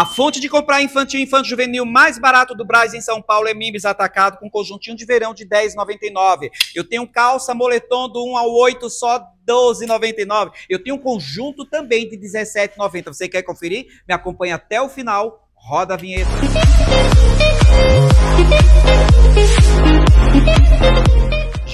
A fonte de comprar infantil e infanto juvenil mais barato do Brasil em São Paulo é Mimes Atacado com conjuntinho de verão de 10,99. Eu tenho calça moletom do 1 ao 8 só 12,99. Eu tenho um conjunto também de 17,90. Você quer conferir? Me acompanha até o final. Roda a vinheta.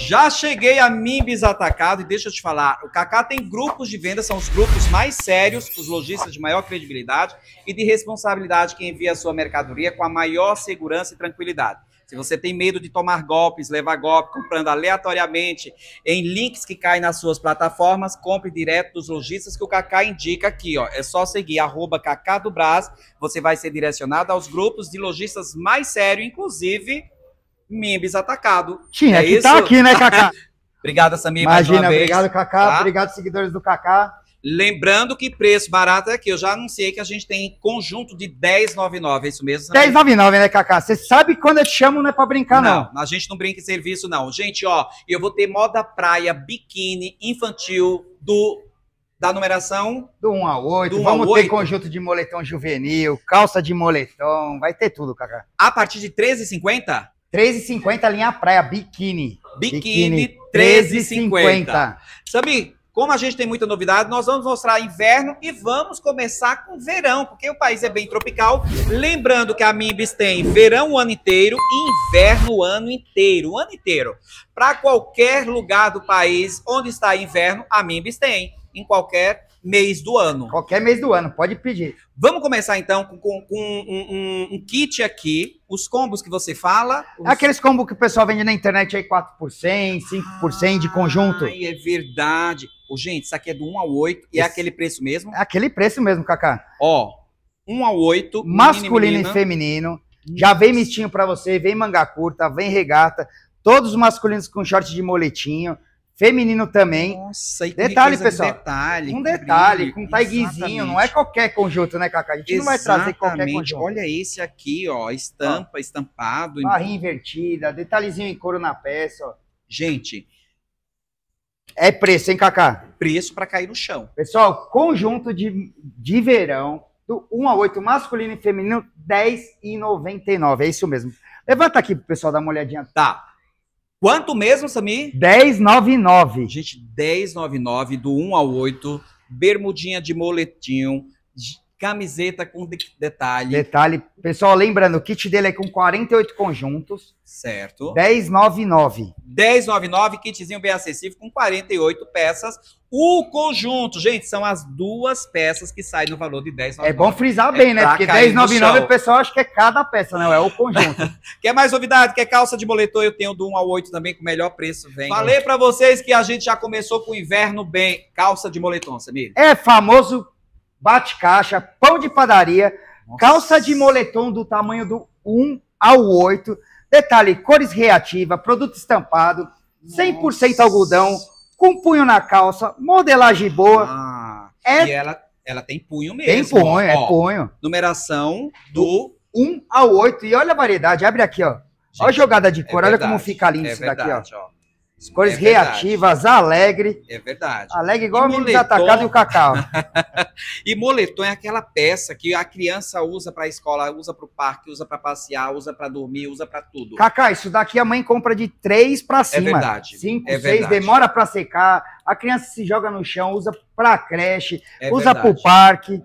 Já cheguei a Mimbis atacado e deixa eu te falar, o Kaká tem grupos de venda, são os grupos mais sérios, os lojistas de maior credibilidade e de responsabilidade que envia a sua mercadoria com a maior segurança e tranquilidade. Se você tem medo de tomar golpes, levar golpe, comprando aleatoriamente em links que caem nas suas plataformas, compre direto dos lojistas que o Kaká indica aqui, ó. É só seguir arroba Kaká do Brás, você vai ser direcionado aos grupos de lojistas mais sérios, inclusive Mimbis atacado. Tinha é, é que estar tá aqui, né, Kaká? obrigado, Samir, Imagina, mais uma obrigado, vez. Obrigado, Kaká. Tá? Obrigado, seguidores do Kaká. Lembrando que preço barato é aqui. Eu já anunciei que a gente tem conjunto de 10,99, é isso mesmo? Samir? 10,99, né, Kaká? Você sabe quando eu te chamo não é pra brincar, não. Não, a gente não brinca em serviço, não. Gente, ó, eu vou ter moda praia, biquíni, infantil, do da numeração do 1 a 8. Do 1 Vamos a 8. ter conjunto de moletom juvenil, calça de moletom, vai ter tudo, Cacá. A partir de 13,50? 13,50 linha praia, biquíni. Biquíni, 13,50. Sabe, como a gente tem muita novidade, nós vamos mostrar inverno e vamos começar com verão, porque o país é bem tropical. Lembrando que a MIBS tem verão o ano inteiro e inverno o ano inteiro, o ano inteiro. Para qualquer lugar do país onde está inverno, a MIBS tem. Em qualquer mês do ano. Qualquer mês do ano, pode pedir. Vamos começar então com, com, com um, um, um, kit aqui, os combos que você fala. Os... Aqueles combos que o pessoal vende na internet aí, 4%, 5% ah, de conjunto. Ai, é verdade. Ô, gente, isso aqui é do 1 ao 8 e é aquele preço mesmo? É aquele preço mesmo, Kaká. Ó, 1 ao 8. Masculino e, e feminino. Já vem mistinho para você, vem manga curta, vem regata. Todos os masculinos com short de moletinho Feminino também. Nossa, e detalhe, pessoal. Detalhe, um detalhe, brilho, com taiguizinho. não é qualquer conjunto, né, Cacá? A gente exatamente. não vai trazer qualquer conjunto. Olha esse aqui, ó, estampa, ó, estampado. Então. Barra em... invertida, detalhezinho em couro na peça, ó. Gente, é preço, hein, Cacá? Preço para cair no chão. Pessoal, conjunto de, de verão, do 1 a 8, masculino e feminino, R$10,99. É isso mesmo. Levanta aqui pro pessoal dar uma olhadinha. Tá. Quanto mesmo, Samir? 1099. Gente, 1099 do 1 ao 8, bermudinha de moletinho, camiseta com de detalhe. Detalhe. Pessoal, lembrando, o kit dele é com 48 conjuntos. Certo. 1099. 1099, kitzinho bem acessível com 48 peças. O conjunto, gente, são as duas peças que saem no valor de 10,99. É bom frisar é bem, é né? Porque 10,99 o pessoal acha que é cada peça, não, é o conjunto. Quer mais novidade? Quer calça de moletom Eu tenho do 1 ao 8 também, com o melhor preço vem. Falei para vocês que a gente já começou com o inverno bem. Calça de moletom, Samir. É famoso bate-caixa, pão de padaria, Nossa. calça de moletom do tamanho do 1 ao 8, detalhe cores reativa, produto estampado, 100% Nossa. algodão, com punho na calça, modelagem boa. Ah, é... E ela, ela tem punho mesmo. Tem punho, ó, é punho. Numeração do 1 ao 8. E olha a variedade, abre aqui, ó. Gente, olha a jogada de é cor, é verdade, olha como fica lindo é isso verdade, daqui, ó. ó. Cores é reativas, alegre. É verdade. Alegre igual e o menino atacado e o cacau. e moletom é aquela peça que a criança usa para a escola, usa para o parque, usa para passear, usa para dormir, usa para tudo. Cacá, isso daqui a mãe compra de três para é cima. É verdade. Cinco, é seis, verdade. demora para secar. A criança se joga no chão, usa para creche, é usa para o parque.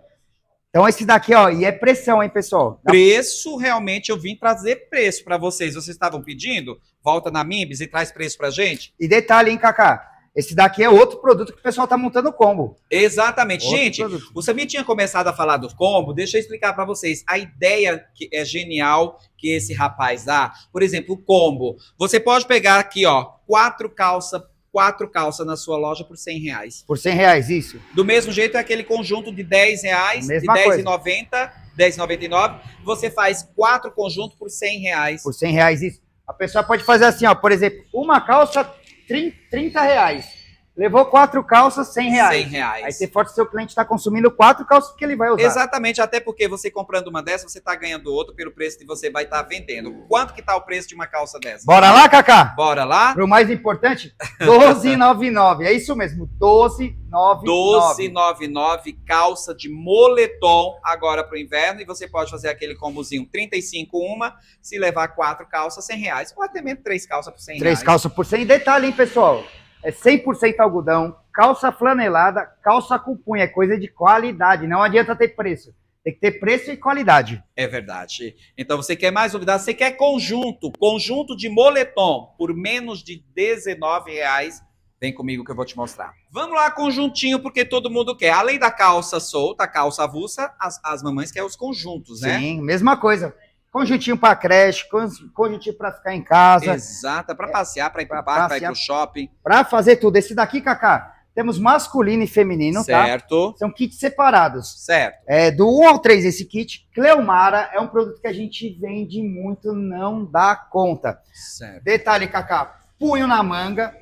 Então esse daqui, ó, e é pressão, hein, pessoal? Dá... Preço, realmente, eu vim trazer preço para vocês. Vocês estavam pedindo? Volta na Mimbis e traz preço pra gente. E detalhe, hein, Kaká? Esse daqui é outro produto que o pessoal tá montando combo. Exatamente. Outro gente, produto. o Samir tinha começado a falar do combo, deixa eu explicar para vocês. A ideia que é genial que esse rapaz dá, por exemplo, o combo. Você pode pegar aqui, ó, quatro calça quatro calças na sua loja por 100 reais. Por 100 reais, isso. Do mesmo jeito, é aquele conjunto de 10 reais, Mesma de 10,90, 10,99. Você faz quatro conjuntos por 100 reais. Por 100 reais, isso. A pessoa pode fazer assim, ó, por exemplo, uma calça, 30, 30 reais. Levou quatro calças, 100 reais. 100 reais. Aí você força seu cliente está consumindo quatro calças que ele vai usar. Exatamente, até porque você comprando uma dessa, você está ganhando outra pelo preço que você vai estar tá vendendo. Quanto que está o preço de uma calça dessa? Bora lá, Cacá? Bora lá. Para o mais importante, 12,99. é isso mesmo, 12,99. 12,99 calça de moletom agora para o inverno. E você pode fazer aquele combozinho 35 uma, se levar quatro calças, 100 reais. Ou até mesmo três calças por 100 reais. Três calças por 100. E detalhe, hein, pessoal? é 100% algodão, calça flanelada, calça com punho, é coisa de qualidade, não adianta ter preço. Tem que ter preço e qualidade. É verdade. Então você quer mais novidades? Você quer conjunto, conjunto de moletom por menos de R$19,00. Vem comigo que eu vou te mostrar. Vamos lá, conjuntinho, porque todo mundo quer. Além da calça solta, calça avulsa, as, as mamães querem os conjuntos, né? Sim, mesma coisa. Conjuntinho para creche, conjuntinho para ficar em casa. Exato, para passear, para ir para o parque, para ir para o shopping. Para fazer tudo. Esse daqui, Cacá, temos masculino e feminino, tá? certo. tá? São kits separados. Certo. É, do 1 ao 3 esse kit. Cleomara é um produto que a gente vende muito, não dá conta. Certo. Detalhe, Cacá, punho na manga,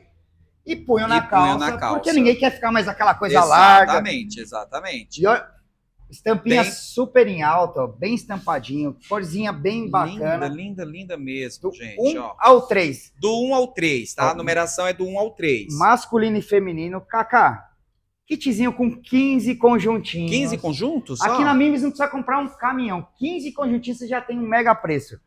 e punho, e na, punho calça, na calça. Porque ninguém quer ficar mais aquela coisa exatamente, larga. Exatamente, exatamente. Estampinha bem... super em alta, ó, bem estampadinho, corzinha bem bacana. Linda, linda, linda mesmo, do gente. 1 um ao 3. Do 1 ao 3, tá? A numeração é do 1 ao 3. Masculino e feminino, Kaká. Kitzinho com 15 conjuntinhos. 15 conjuntos? Aqui ó. na Mimes não precisa comprar um caminhão. 15 conjuntinhos você já tem um mega preço.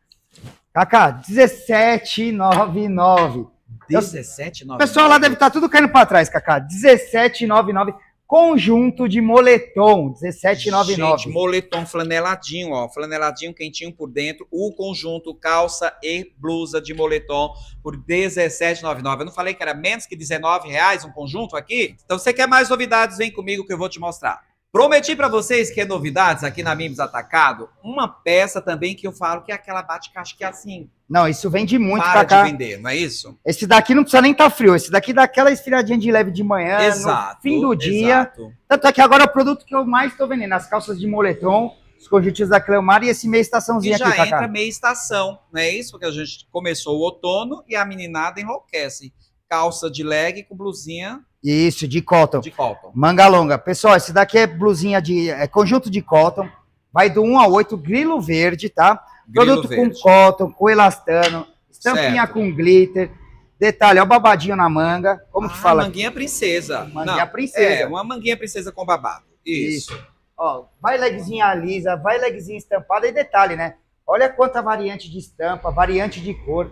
Kaká, 17,99. 17,99. O pessoal lá deve estar tá tudo caindo para trás, Kaká. 17,99 Conjunto de moletom, 1799. Gente, moletom flaneladinho, ó, flaneladinho quentinho por dentro, o conjunto calça e blusa de moletom por 17,99. Eu não falei que era menos que 19 reais um conjunto aqui? Então você quer mais novidades, vem comigo que eu vou te mostrar. Prometi para vocês que é novidades aqui na Mimes Atacado, uma peça também que eu falo que é aquela bate-caixa que é assim, não, isso vende muito para cá. de vender, não é isso? Esse daqui não precisa nem estar tá frio. Esse daqui dá aquela esfriadinha de leve de manhã, exato, fim do dia. Exato. Tanto é que agora é o produto que eu mais estou vendendo, as calças de moletom, os conjuntinhos da Cleomar e esse meia estaçãozinho e já entra meia estação, não é isso? Porque a gente começou o outono e a meninada enlouquece. Calça de leg com blusinha... Isso, de cotton. De cotton. Manga longa. Pessoal, esse daqui é blusinha de... É conjunto de cotton Vai do 1 a 8, grilo verde, tá? Grilo Produto verde. com cotton, com elastano, estampinha certo. com glitter. Detalhe, ó, babadinho na manga. Como ah, que fala? Manguinha princesa. Manguinha Não, princesa. É, uma manguinha princesa com babado. Isso. Isso. Ó, vai legzinha lisa, vai legzinha estampada. E detalhe, né? Olha quanta variante de estampa, variante de cor.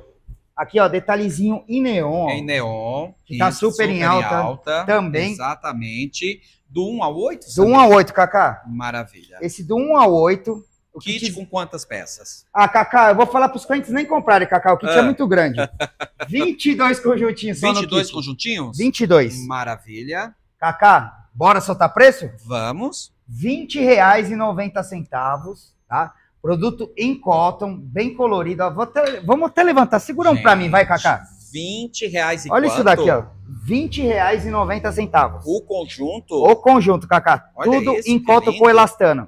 Aqui, ó, detalhezinho em neon. em neon. Que tá super, super em alta, alta. Também. Exatamente. Do 1 a 8? Do 1 a 8, Cacá. Maravilha. Esse do 1 a 8. O kit, kit com quantas peças? Ah, Cacá, eu vou falar para os clientes nem comprarem, Cacá. O kit é ah. é muito grande. 22 conjuntinhos. 22 conjuntinhos? 22. Maravilha. Cacá, bora soltar preço? Vamos. R$ 20,90, tá? Produto em cotton, bem colorido. até, vamos até levantar. Segura um para mim, vai, Cacá. 20 reais e Olha quanto? isso daqui, ó. R$ reais e centavos. O conjunto? O conjunto, Cacá. Olha Tudo isso, em cotton com elastano.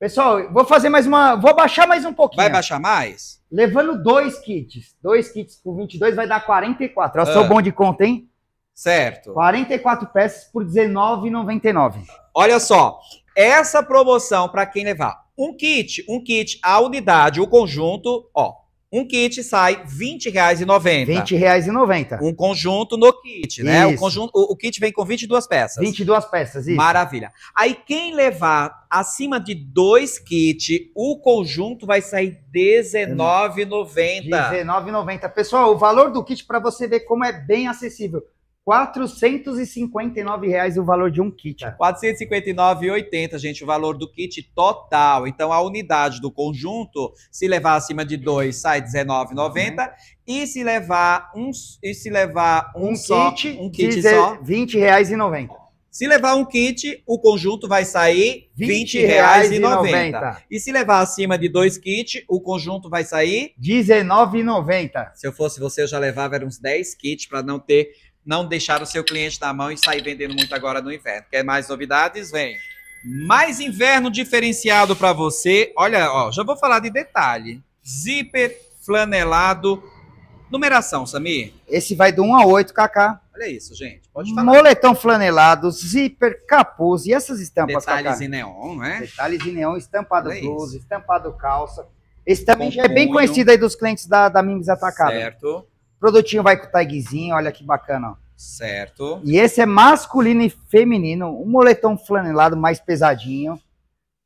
Pessoal, vou fazer mais uma. Vou baixar mais um pouquinho. Vai baixar mais? Levando dois kits. Dois kits por 22 vai dar 44. Eu ah. sou bom de conta, hein? Certo. 44 peças por R$19,99. Olha só. Essa promoção, para quem levar um kit, um kit, a unidade, o conjunto, ó, um kit sai R$ 20,90. R$ 20,90. Um conjunto no kit, isso. né? O, conjunto, o, o, kit vem com 22 peças. 22 peças, isso. Maravilha. Aí quem levar acima de dois kits, o conjunto vai sair R$ 19,90. Pessoal, o valor do kit para você ver como é bem acessível. 459 reais o valor de um kit. 459,80, é. gente, o valor do kit total. Então, a unidade do conjunto, se levar acima de dois, sai R$19,90. Uhum. E se levar um, e se levar um, um só, kit, um kit dizer, só, R$20,90. Se levar um kit, o conjunto vai sair R$ 20,90. E, e se levar acima de dois kits, o conjunto vai sair R$ 19,90. Se eu fosse você, eu já levava uns 10 kits para não ter não deixar o seu cliente na mão e sair vendendo muito agora no inverno. Quer mais novidades? Vem. Mais inverno diferenciado para você. Olha, ó, já vou falar de detalhe. Zíper flanelado. Numeração, Samir. Esse vai do 1 a 8, Kaká. Olha isso, gente. Pode falar. Moletom flanelado, zíper, capuz e essas estampas, Detalhes em neon, né? Detalhes em neon, estampado Olha blusa, isso. estampado calça. Esse também já é bem conhecido aí dos clientes da, da Mimes Atacado. Certo. Produtinho vai com tagzinho, olha que bacana, ó. Certo. E esse é masculino e feminino, um moletom flanelado mais pesadinho.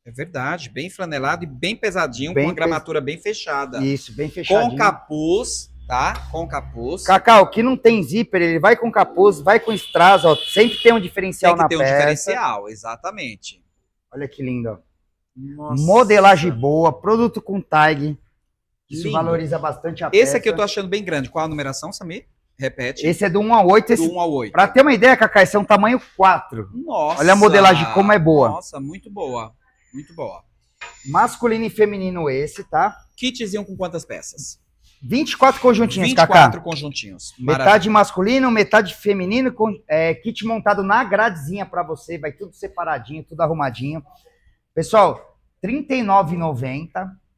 É verdade, bem flanelado e bem pesadinho, bem com a gramatura bem fechada. Isso, bem fechadinho. Com capuz, tá? Com capuz. Cacau, que não tem zíper, ele vai com capuz, vai com strass, ó, sempre tem um diferencial tem na peça. Tem que ter um diferencial, exatamente. Olha que lindo, ó. Nossa. Modelagem boa, produto com tag, isso Lindo. valoriza bastante a Esse peça. aqui eu tô achando bem grande. Qual a numeração, Samir? Repete. Esse é do 1 a 8. Esse... Do 1 a 8. Pra ter uma ideia, Cacá, esse é um tamanho 4. Nossa. Olha a modelagem como é boa. Nossa, muito boa. Muito boa. Masculino e feminino esse, tá? Kitzinho com quantas peças? 24 conjuntinhos, 24 Cacá. 24 conjuntinhos. Maravilha. Metade masculino, metade feminino, com, é, kit montado na gradezinha pra você, vai tudo separadinho, tudo arrumadinho. Pessoal, R$ 39,90,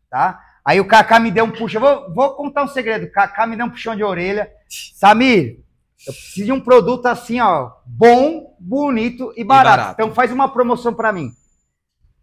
tá? Aí o Kaká me deu um puxão. Vou, vou contar um segredo. O Kaká me deu um puxão de orelha. Samir, eu preciso de um produto assim, ó, bom, bonito e barato. E barato. Então faz uma promoção para mim.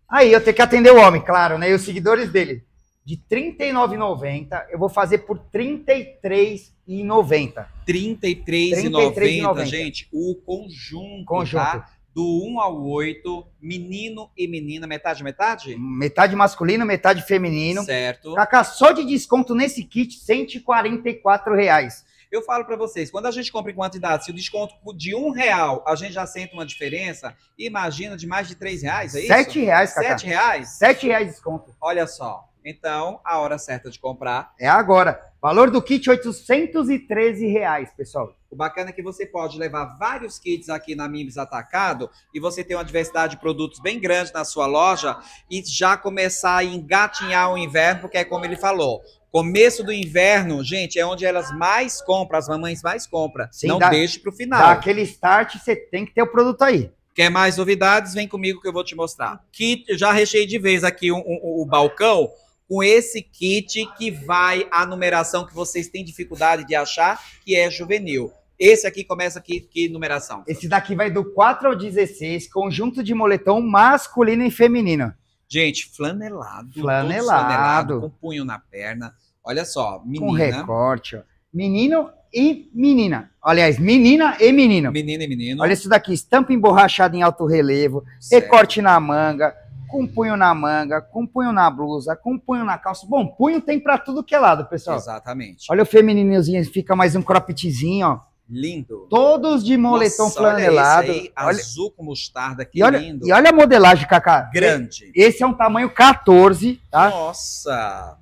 Aí eu tenho que atender o homem, claro, né? E os seguidores dele. De R$39,90, eu vou fazer por R$33,90. R$33,90, gente, o conjunto, tá? conjunto. Tá? do 1 ao 8, menino e menina, metade, metade? Metade masculino, metade feminino. Certo. Cacá, só de desconto nesse kit, 144 reais. Eu falo para vocês, quando a gente compra em quantidade, se o desconto de um real, a gente já sente uma diferença, imagina de mais de três reais, é isso? Sete reais, Cacá. Sete reais? Sete reais desconto. Olha só, então a hora certa de comprar... É agora. Valor do kit, 813 reais, pessoal. O bacana é que você pode levar vários kits aqui na Mimes Atacado e você tem uma diversidade de produtos bem grande na sua loja e já começar a engatinhar o inverno, porque é como ele falou, Começo do inverno, gente, é onde elas mais compram, as mamães mais compram. Sim, Não dá, deixe para o final. Dá aquele start, você tem que ter o produto aí. Quer mais novidades? Vem comigo que eu vou te mostrar. Kit, já rechei de vez aqui o um, um, um, balcão com esse kit que vai a numeração que vocês têm dificuldade de achar, que é juvenil. Esse aqui começa aqui, que numeração? Esse daqui vai do 4 ao 16, conjunto de moletom masculino e feminino. Gente, flanelado. Flanelado. flanelado com punho na perna. Olha só, menina. Com recorte, ó. Menino e menina. Aliás, menina e menino. Menina e menino. Olha isso daqui, estampa emborrachada em alto relevo, certo. recorte na manga, com punho na manga, com punho na blusa, com punho na calça. Bom, punho tem para tudo que é lado, pessoal. Exatamente. Olha o feminininhozinho, fica mais um croppedzinho, ó. Lindo. Todos de moletom Nossa, flanelado. Olha, olha azul com mostarda, que e olha, lindo. E olha a modelagem, Cacá. Grande. Esse é um tamanho 14, tá? Nossa.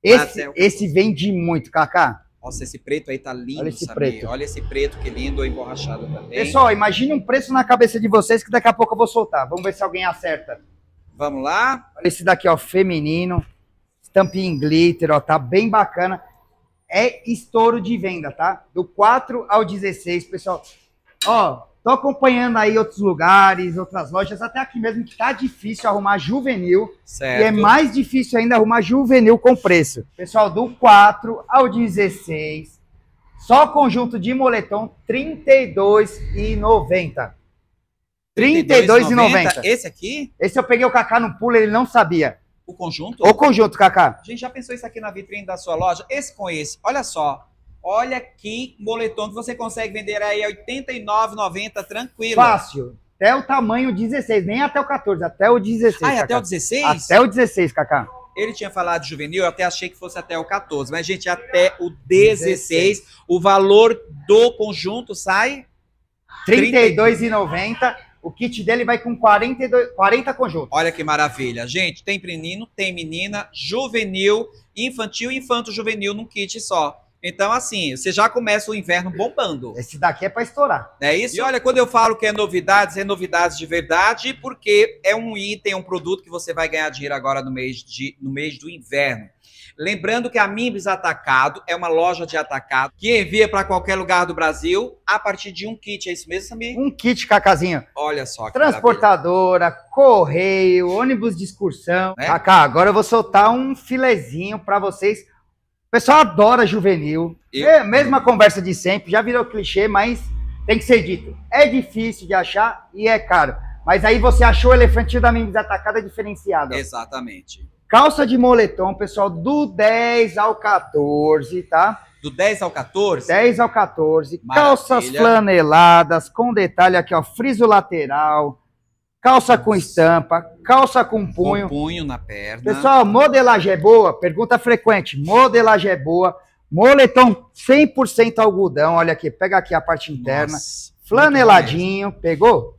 Esse, é esse vende muito, Cacá. Nossa, esse preto aí tá lindo, Olha esse preto. Olha esse preto, que lindo, emborrachado também. Pessoal, imagine um preço na cabeça de vocês que daqui a pouco eu vou soltar. Vamos ver se alguém acerta. Vamos lá. Olha esse daqui, ó, feminino. Estampinha em glitter, ó, tá bem bacana. É estouro de venda, tá? Do 4 ao 16, pessoal. Ó, tô acompanhando aí outros lugares, outras lojas, até aqui mesmo que tá difícil arrumar juvenil. Certo. E é mais difícil ainda arrumar juvenil com preço. Pessoal, do 4 ao 16, só conjunto de moletom R$ 32,90. 32,90. Esse aqui? Esse eu peguei o Kaká no pulo, ele não sabia. O conjunto? O conjunto, Kaká. A gente já pensou isso aqui na vitrine da sua loja? Esse com esse. Olha só. Olha que moletom que você consegue vender aí a 89,90 tranquilo. Fácil. Até o tamanho 16, nem até o 14, até o 16. Ah, é até o 16? Até o 16, Kaká. Ele tinha falado de juvenil, eu até achei que fosse até o 14, mas gente, até o 16, 16. o valor do conjunto sai R$ 32,90. O kit dele vai com 42, 40 conjuntos. Olha que maravilha. Gente, tem menino, tem menina, juvenil, infantil e infanto-juvenil num kit só. Então, assim, você já começa o inverno bombando. Esse daqui é para estourar. é isso? E olha, quando eu falo que é novidades, é novidades de verdade, porque é um item, um produto que você vai ganhar dinheiro agora no mês, de, no mês do inverno. Lembrando que a Mimbis Atacado é uma loja de atacado que envia para qualquer lugar do Brasil a partir de um kit. É isso mesmo, Samir? Um kit, Cacazinha. Olha só. Transportadora, maravilha. correio, ônibus de excursão. Né? Cacá, agora eu vou soltar um filezinho para vocês. O pessoal adora juvenil. Eu... É mesma conversa de sempre, já virou clichê, mas tem que ser dito. É difícil de achar e é caro. Mas aí você achou o elefantinho da Atacado é diferenciado. Exatamente. Calça de moletom, pessoal, do 10 ao 14, tá? Do 10 ao 14? 10 ao 14. Maravilha. Calças flaneladas, com detalhe aqui, ó, friso lateral, calça com estampa, calça com punho. Com punho na perna. Pessoal, modelagem é boa? Pergunta frequente. Modelagem é boa. Moletom 100% algodão, olha aqui, pega aqui a parte interna. Nossa, flaneladinho, pegou?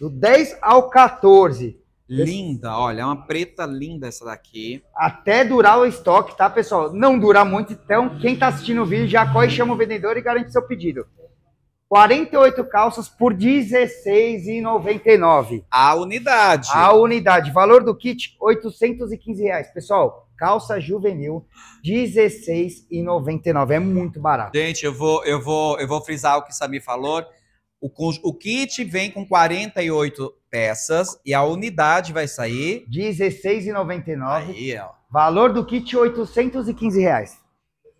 Do 10 ao 14. Linda, olha, é uma preta linda essa daqui. Até durar o estoque, tá, pessoal? Não durar muito, então quem tá assistindo o vídeo já corre, chama o vendedor e garante seu pedido. 48 calças por R$16,99. A unidade. A unidade. Valor do kit, R$ reais. Pessoal, calça juvenil, R$16,99. É muito barato. Gente, eu vou, eu, vou, eu vou frisar o que Sami falou. O, o kit vem com 48 peças e a unidade vai sair. R$16,99. Aí, ó. Valor do kit R$ Reais.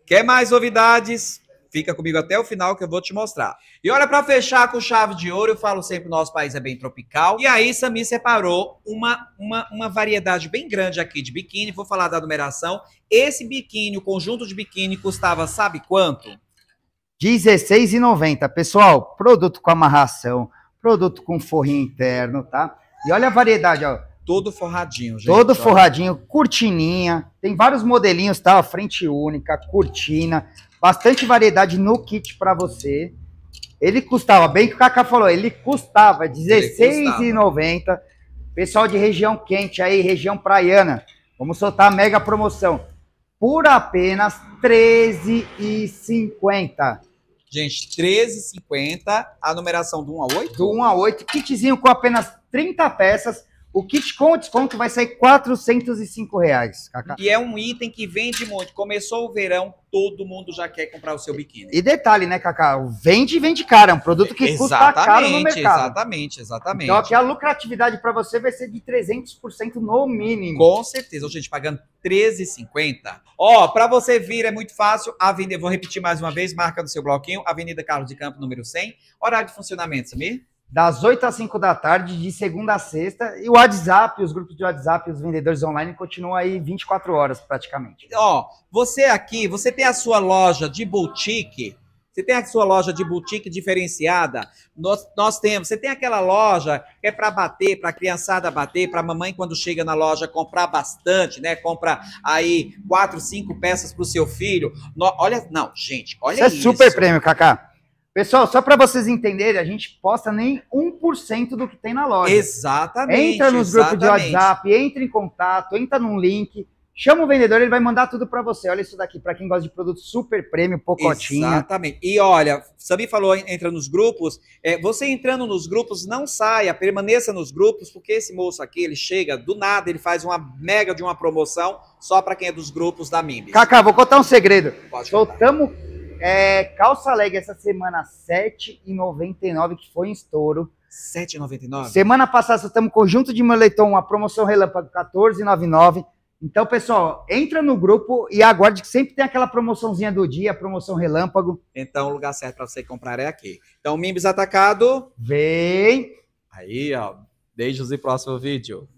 Quer mais novidades? Fica comigo até o final que eu vou te mostrar. E olha, para fechar com chave de ouro, eu falo sempre: nosso país é bem tropical. E aí, Sami separou uma, uma, uma variedade bem grande aqui de biquíni. Vou falar da numeração. Esse biquíni, o conjunto de biquíni, custava sabe quanto? 16,90. Pessoal, produto com amarração, produto com forrinho interno, tá? E olha a variedade, ó. Todo forradinho, gente. Todo forradinho, olha. cortininha. Tem vários modelinhos, tá? Frente única, cortina. Bastante variedade no kit para você. Ele custava, bem que o Kaká falou, ele custava R$16,90. Pessoal de região quente aí, região praiana, vamos soltar a mega promoção por apenas R$ 13,50. Gente, R$ 13,50 a numeração do 1 a 8? Do 1 a 8, kitzinho com apenas 30 peças o kit com desconto vai sair 405 reais. Cacá. E é um item que vende muito. Começou o verão, todo mundo já quer comprar o seu biquíni. E detalhe, né, Cacá? Vende e vende cara. É um produto que exatamente, custa caro no mercado. Exatamente, exatamente. Então aqui a lucratividade para você vai ser de 300% no mínimo. Com certeza. Ô, gente, pagando 13,50. Ó, para você vir é muito fácil. Avenida, vou repetir mais uma vez, marca do seu bloquinho. Avenida Carlos de Campo, número 100. Horário de funcionamento, Samir? das 8 às 5 da tarde, de segunda a sexta. E o WhatsApp, os grupos de WhatsApp, os vendedores online continuam aí 24 horas praticamente. Ó, você aqui, você tem a sua loja de boutique. Você tem a sua loja de boutique diferenciada? Nós, nós temos. Você tem aquela loja que é para bater, para a criançada bater, para a mamãe, quando chega na loja, comprar bastante, né? Compra aí quatro, cinco peças para o seu filho. No, olha, não, gente, olha isso. Isso é super prêmio, Cacá. Pessoal, só para vocês entenderem, a gente posta nem 1% do que tem na loja. Exatamente. Entra nos grupos de WhatsApp, entra em contato, entra num link, chama o vendedor, ele vai mandar tudo para você. Olha isso daqui, para quem gosta de produto super prêmio, pocotinho. Exatamente. E olha, Sami falou, entra nos grupos. É, você entrando nos grupos, não saia, permaneça nos grupos, porque esse moço aqui, ele chega do nada, ele faz uma mega de uma promoção só para quem é dos grupos da Mimi. Cacá, vou contar um segredo. Pode Soltamos é, calça leg essa semana 7,99, que foi em estouro. 7,99? Semana passada soltamos conjunto de moletom, uma promoção relâmpago 14,99. Então, pessoal, entra no grupo e aguarde que sempre tem aquela promoçãozinha do dia, promoção relâmpago. Então, o lugar certo para você comprar é aqui. Então, Mimbis Atacado. Vem. Aí, ó. Beijos e próximo vídeo.